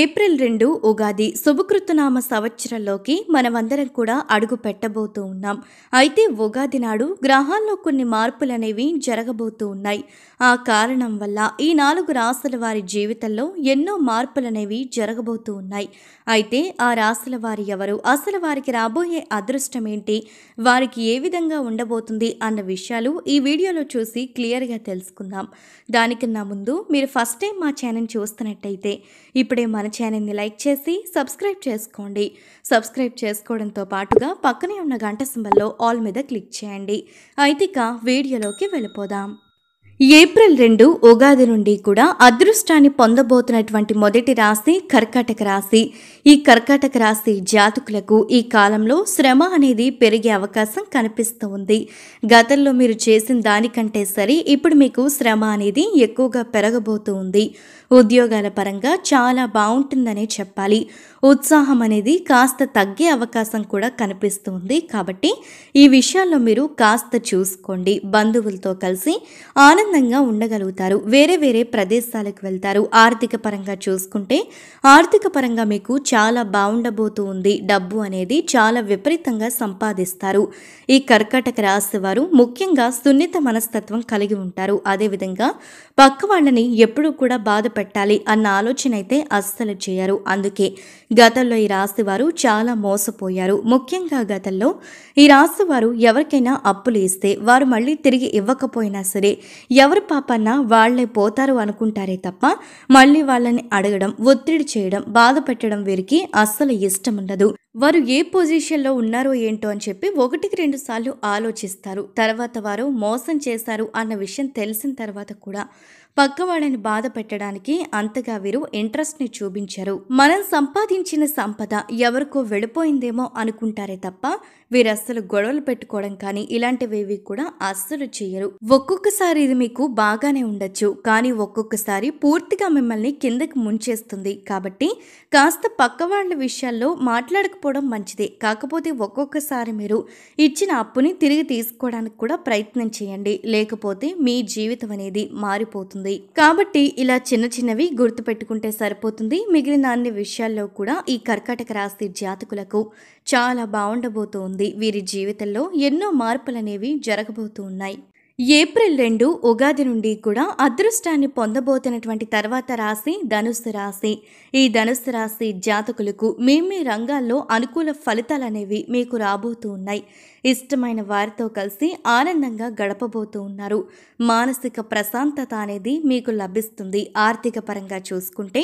April రెండు ఉగాది శుభకృతనామ సంవత్సరంలోకి మనమందరం కూడా అడుగు పెట్టబోతూ ఉన్నాం అయితే ఉగాది నాడు గ్రహాల్లో కొన్ని మార్పులు అనేవి జరగబోతూ ఉన్నాయి ఆ కారణం వల్ల ఈ నాలుగు రాసుల వారి జీవితంలో ఎన్నో మార్పులు అనేవి జరగబోతూ ఉన్నాయి అయితే ఆ రాసుల వారి ఎవరు అసలు వారికి రాబోయే అదృష్టం ఏంటి వారికి ఏ విధంగా ఉండబోతుంది అన్న విషయాలు ఈ వీడియోలో చూసి క్లియర్గా తెలుసుకుందాం దానికన్నా ముందు మీరు ఫస్ట్ టైం మా ఛానల్ చూస్తున్నట్టయితే ఇప్పుడే మన ఛానల్ని లైక్ చేసి సబ్స్క్రైబ్ చేసుకోండి సబ్స్క్రైబ్ చేసుకోవడంతో పాటుగా పక్కనే ఉన్న గంట సింబల్లో ఆల్ మీద క్లిక్ చేయండి అయితే ఇక వీడియోలోకి వెళ్ళిపోదాం ఏప్రిల్ రెండు ఉగాది నుండి కూడా అదృష్టాన్ని పొందబోతున్నటువంటి మొదటి రాశి కర్కాటక రాశి ఈ కర్కాటక రాశి జాతకులకు ఈ కాలంలో శ్రమ అనేది పెరిగే అవకాశం కనిపిస్తూ ఉంది గతంలో మీరు చేసిన దానికంటే సరే ఇప్పుడు మీకు శ్రమ అనేది ఎక్కువగా పెరగబోతూ ఉంది ఉద్యోగాల పరంగా చాలా బాగుంటుందనే చెప్పాలి ఉత్సాహం అనేది కాస్త తగ్గే అవకాశం కూడా కనిపిస్తుంది కాబట్టి ఈ విషయాల్లో మీరు కాస్త చూసుకోండి బంధువులతో కలిసి ఆనందంగా ఉండగలుగుతారు వేరే వేరే ప్రదేశాలకు వెళ్తారు ఆర్థిక పరంగా చూసుకుంటే ఆర్థిక పరంగా మీకు చాలా చాలా బాగుండబోతూ ఉంది డబ్బు అనేది చాలా విపరీతంగా సంపాదిస్తారు ఈ కర్కాటక రాశి వారు ముఖ్యంగా సున్నిత మనస్తత్వం కలిగి ఉంటారు అదేవిధంగా పక్క వాళ్ళని ఎప్పుడూ కూడా బాధ పెట్టాలి అన్న ఆలోచన అయితే అస్సలు చేయరు అందుకే గతంలో ఈ రాశి వారు చాలా మోసపోయారు ముఖ్యంగా గతంలో ఈ రాశి వారు ఎవరికైనా అప్పులు ఇస్తే వారు మళ్ళీ తిరిగి ఇవ్వకపోయినా సరే ఎవరి పాపన్నా వాళ్లే పోతారు అనుకుంటారే తప్ప మళ్ళీ వాళ్ళని అడగడం ఒత్తిడి చేయడం బాధ పెట్టడం వారందరికి అస్సలు ఇష్టం ఉండదు వారు ఏ పొజిషన్లో ఉన్నారో ఏంటో అని చెప్పి ఒకటికి రెండు సార్లు ఆలోచిస్తారు తర్వాత వారు మోసం చేశారు అన్న విషయం తెలిసిన తర్వాత కూడా పక్కవాళ్ళని బాధ పెట్టడానికి అంతగా వీరు ఇంట్రెస్ట్ని చూపించరు మనం సంపాదించిన సంపద ఎవరికో వెళ్ళిపోయిందేమో అనుకుంటారే తప్ప వీరు అస్సలు గొడవలు పెట్టుకోవడం కానీ ఇలాంటివేవి కూడా అస్సలు చేయరు ఒక్కొక్కసారి ఇది మీకు బాగానే ఉండొచ్చు కానీ ఒక్కొక్కసారి పూర్తిగా మిమ్మల్ని కిందకి ముంచేస్తుంది కాబట్టి కాస్త పక్కవాళ్ళ విషయాల్లో మాట్లాడకపోవడం మంచిదే కాకపోతే ఒక్కొక్కసారి మీరు ఇచ్చిన అప్పుని తిరిగి తీసుకోవడానికి కూడా ప్రయత్నం చేయండి లేకపోతే మీ జీవితం అనేది మారిపోతుంది వస్తుంది కాబట్టి ఇలా చిన్న చిన్నవి గుర్తుపెట్టుకుంటే సరిపోతుంది మిగిలిన అన్ని విషయాల్లో కూడా ఈ కర్కాటక రాశి జాతకులకు చాలా బాగుండబోతోంది వీరి జీవితంలో ఎన్నో మార్పులనేవి జరగబోతూ ఉన్నాయి ఏప్రిల్ రెండు ఉగాది నుండి కూడా అదృష్టాన్ని పొందబోతున్నటువంటి తర్వాత రాశి ధనుస్సు రాశి ఈ ధనుస్సు రాశి జాతకులకు మీ మీ రంగాల్లో అనుకూల ఫలితాలు అనేవి మీకు రాబోతూ ఉన్నాయి ఇష్టమైన వారితో కలిసి ఆనందంగా గడపబోతూ ఉన్నారు మానసిక ప్రశాంతత అనేది మీకు లభిస్తుంది ఆర్థిక పరంగా చూసుకుంటే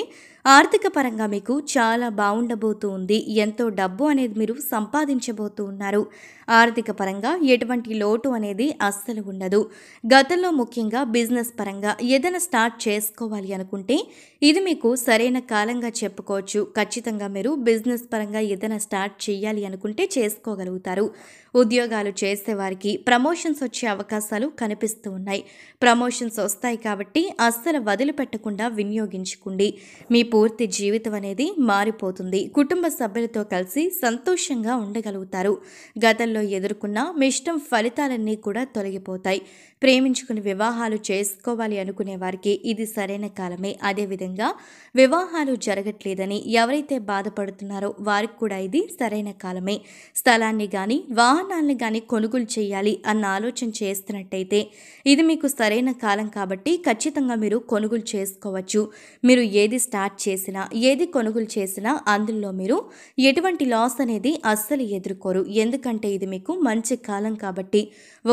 ఆర్థిక పరంగా మీకు చాలా బాగుండబోతూ ఉంది ఎంతో డబ్బు అనేది మీరు సంపాదించబోతూ ఉన్నారు ఆర్థిక పరంగా ఎటువంటి లోటు అనేది అస్సలు ఉండదు గతంలో ముఖ్యంగా బిజినెస్ పరంగా ఏదైనా స్టార్ట్ చేసుకోవాలి అనుకుంటే ఇది మీకు సరైన కాలంగా చెప్పుకోవచ్చు ఖచ్చితంగా మీరు బిజినెస్ పరంగా ఏదైనా స్టార్ట్ చేయాలి అనుకుంటే చేసుకోగలుగుతారు ఉద్యోగాలు చేసేవారికి ప్రమోషన్స్ వచ్చే అవకాశాలు కనిపిస్తూ ఉన్నాయి ప్రమోషన్స్ వస్తాయి కాబట్టి అస్సలు వదిలిపెట్టకుండా వినియోగించుకోండి మీ పూర్తి జీవితం అనేది మారిపోతుంది కుటుంబ సభ్యులతో కలిసి సంతోషంగా ఉండగలుగుతారు గతంలో ఎదుర్కొన్న మిష్టం ఫలితాలన్నీ కూడా తొలగిపోతాయి ప్రేమించుకుని వివాహాలు చేసుకోవాలి అనుకునే వారికి ఇది సరైన కాలమే అదేవిధంగా వివాహాలు జరగట్లేదని ఎవరైతే బాధపడుతున్నారో వారికి కూడా ఇది సరైన కాలమే స్థలాన్ని కానీ వాహన వాహనాలను కానీ కొనుగోలు చేయాలి అన్న ఆలోచన చేస్తున్నట్టయితే ఇది మీకు సరైన కాలం కాబట్టి ఖచ్చితంగా మీరు కొనుగోలు చేసుకోవచ్చు మీరు ఏది స్టార్ట్ చేసినా ఏది కొనుగోలు చేసినా అందులో మీరు ఎటువంటి లాస్ అనేది అస్సలు ఎదుర్కోరు ఎందుకంటే ఇది మీకు మంచి కాలం కాబట్టి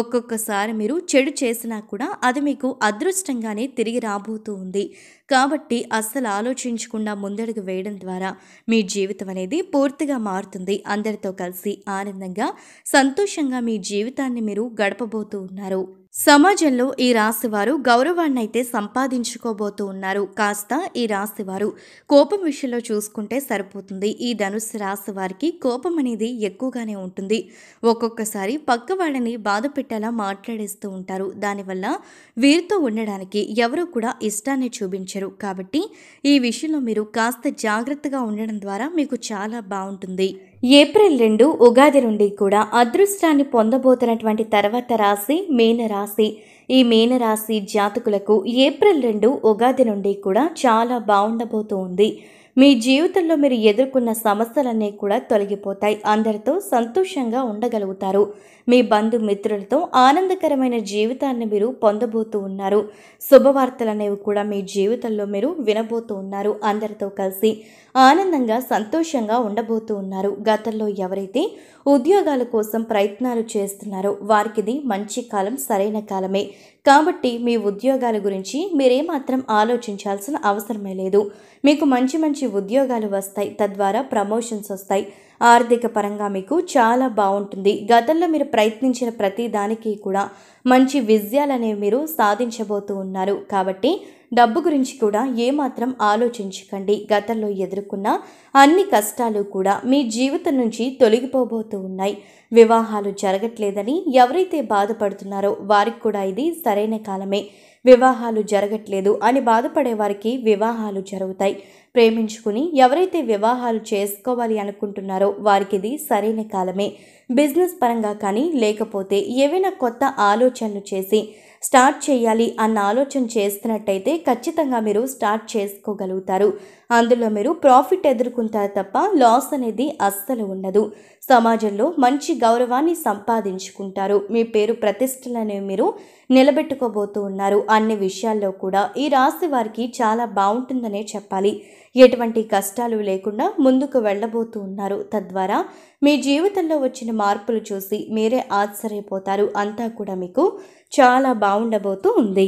ఒక్కొక్కసారి మీరు చెడు చేసినా కూడా అది మీకు అదృష్టంగానే తిరిగి రాబోతూ ఉంది కాబట్టి అస్సలు ఆలోచించకుండా ముందడుగు వేయడం ద్వారా మీ జీవితం అనేది పూర్తిగా మారుతుంది అందరితో కలిసి ఆనందంగా సంతోషంగా మీ జీవితాన్ని మీరు గడపబోతూ ఉన్నారు సమాజంలో ఈ రాశివారు గౌరవాన్నైతే సంపాదించుకోబోతూ ఉన్నారు కాస్త ఈ రాశివారు కోపం విషయంలో చూసుకుంటే సరిపోతుంది ఈ ధనుసు రాశి వారికి కోపం అనేది ఎక్కువగానే ఉంటుంది ఒక్కొక్కసారి పక్క వాళ్ళని బాధ పెట్టేలా మాట్లాడేస్తూ ఉంటారు దానివల్ల వీరితో ఉండడానికి ఎవరు కూడా ఇష్టాన్ని చూపించరు కాబట్టి ఈ విషయంలో మీరు కాస్త జాగ్రత్తగా ఉండడం ద్వారా మీకు చాలా బాగుంటుంది ఏప్రిల్ రెండు ఉగాది నుండి కూడా అదృష్టాన్ని పొందబోతున్నటువంటి తర్వాత రాశి మీనరా రాశి ఈ మీనరాశి జాతకులకు ఏప్రిల్ రెండు ఉగాది నుండి కూడా చాలా బాగుండబోతోంది మీ జీవితంలో మీరు ఎదుర్కొన్న సమస్యలన్నీ కూడా తొలగిపోతాయి అందరితో సంతోషంగా ఉండగలుగుతారు మీ బంధుమిత్రులతో ఆనందకరమైన జీవితాన్ని మీరు పొందబోతూ ఉన్నారు శుభవార్తలు అనేవి కూడా మీ జీవితంలో మీరు వినబోతూ ఉన్నారు అందరితో కలిసి ఆనందంగా సంతోషంగా ఉండబోతూ ఉన్నారు గతంలో ఎవరైతే ఉద్యోగాల కోసం ప్రయత్నాలు చేస్తున్నారో వారికిది మంచి కాలం సరైన కాలమే కాబట్టి మీ ఉద్యోగాల గురించి మీరేమాత్రం ఆలోచించాల్సిన అవసరమే లేదు మీకు మంచి మంచి ఉద్యోగాలు వస్తాయి తద్వారా ప్రమోషన్స్ వస్తాయి ఆర్థిక పరంగా మీకు చాలా బాగుంటుంది గతంలో మీరు ప్రయత్నించిన ప్రతి దానికి కూడా మంచి విజయాలనేవి మీరు సాధించబోతూ ఉన్నారు కాబట్టి డబ్బు గురించి కూడా ఏమాత్రం ఆలోచించకండి గతంలో ఎదుర్కొన్న అన్ని కష్టాలు కూడా మీ జీవితం నుంచి తొలగిపోబోతూ ఉన్నాయి వివాహాలు జరగట్లేదని ఎవరైతే బాధపడుతున్నారో వారికి కూడా ఇది సరైన కాలమే వివాహాలు జరగట్లేదు అని బాధపడే వారికి వివాహాలు జరుగుతాయి ప్రేమించుకుని ఎవరైతే వివాహాలు చేసుకోవాలి అనుకుంటున్నారో వారికి ఇది సరైన కాలమే బిజినెస్ పరంగా కానీ లేకపోతే ఏవైనా కొత్త ఆలోచనలు చేసి స్టార్ట్ చేయాలి అన్న ఆలోచన చేస్తున్నట్టయితే ఖచ్చితంగా మీరు స్టార్ట్ చేసుకోగలుగుతారు అందులో మీరు ప్రాఫిట్ ఎదుర్కొంటారు తప్ప లాస్ అనేది అస్సలు ఉండదు సమాజంలో మంచి గౌరవాన్ని సంపాదించుకుంటారు మీ పేరు ప్రతిష్టలనే మీరు నిలబెట్టుకోబోతూ ఉన్నారు అన్ని విషయాల్లో కూడా ఈ రాశి వారికి చాలా బాగుంటుందనే చెప్పాలి ఎటువంటి కష్టాలు లేకుండా ముందుకు వెళ్ళబోతూ ఉన్నారు తద్వారా మీ జీవితంలో వచ్చిన మార్పులు చూసి మీరే ఆశ్చర్యపోతారు అంతా కూడా మీకు చాలా బాగుండబోతూ ఉంది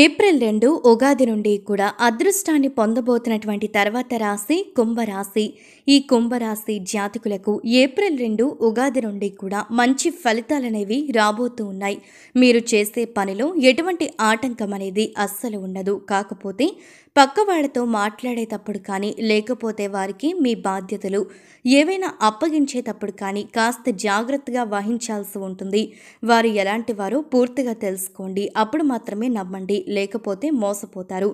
ఏప్రిల్ రెండు ఉగాది నుండి కూడా అదృష్టాన్ని పొందబోతున్నటువంటి తర్వాత రాశి కుంభరాశి ఈ కుంభరాశి జాతకులకు ఏప్రిల్ రెండు ఉగాది నుండి కూడా మంచి ఫలితాలనేవి రాబోతూ ఉన్నాయి మీరు చేసే పనిలో ఎటువంటి ఆటంకం అనేది అస్సలు ఉండదు కాకపోతే పక్క వాళ్లతో మాట్లాడేటప్పుడు కానీ లేకపోతే వారికి మీ బాధ్యతలు ఏవైనా అప్పగించేటప్పుడు కానీ కాస్త జాగ్రత్తగా వహించాల్సి ఉంటుంది వారు ఎలాంటి వారు పూర్తిగా తెలుసుకోండి అప్పుడు మాత్రమే నమ్మండి లేకపోతే మోసపోతారు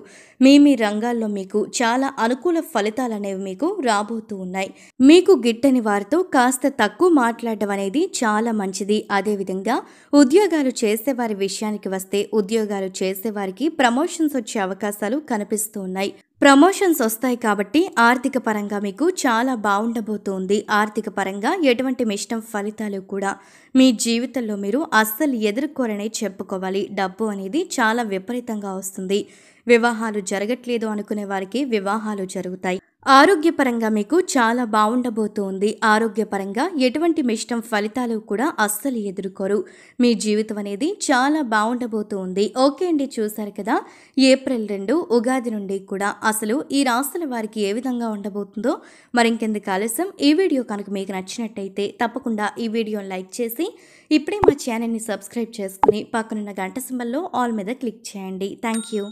మీ మీ రంగాల్లో మీకు చాలా అనుకూల ఫలితాలు అనేవి మీకు రాబోతూ ఉన్నాయి మీకు గిట్టని వారితో కాస్త తక్కువ మాట్లాడడం అనేది చాలా మంచిది అదేవిధంగా ఉద్యోగాలు చేసేవారి విషయానికి వస్తే ఉద్యోగాలు చేసేవారికి ప్రమోషన్స్ వచ్చే అవకాశాలు కనిపిస్తాయి చేస్తూ ఉన్నాయి ప్రమోషన్స్ వస్తాయి కాబట్టి ఆర్థిక పరంగా మీకు చాలా బాగుండబోతోంది ఆర్థిక పరంగా ఎటువంటి మిష్టం ఫలితాలు కూడా మీ జీవితంలో మీరు అస్సలు ఎదుర్కోరనే చెప్పుకోవాలి డబ్బు అనేది చాలా విపరీతంగా వస్తుంది వివాహాలు జరగట్లేదు అనుకునే వారికి వివాహాలు జరుగుతాయి ఆరోగ్యపరంగా మీకు చాలా బాగుండబోతోంది ఆరోగ్యపరంగా ఎటువంటి మిష్టం ఫలితాలు కూడా అస్సలు ఎదుర్కోరు మీ జీవితం అనేది చాలా బాగుండబోతోంది ఓకే అండి చూశారు కదా ఏప్రిల్ రెండు ఉగాది నుండి కూడా అసలు ఈ రాసుల వారికి ఏ విధంగా ఉండబోతుందో మరింకెందుకు ఆలస్యం ఈ వీడియో కనుక మీకు నచ్చినట్టయితే తప్పకుండా ఈ వీడియోని లైక్ చేసి ఇప్పుడే మా ఛానల్ని సబ్స్క్రైబ్ చేసుకుని పక్కనున్న గంట సింబల్లో ఆల్ మీద క్లిక్ చేయండి థ్యాంక్ యూ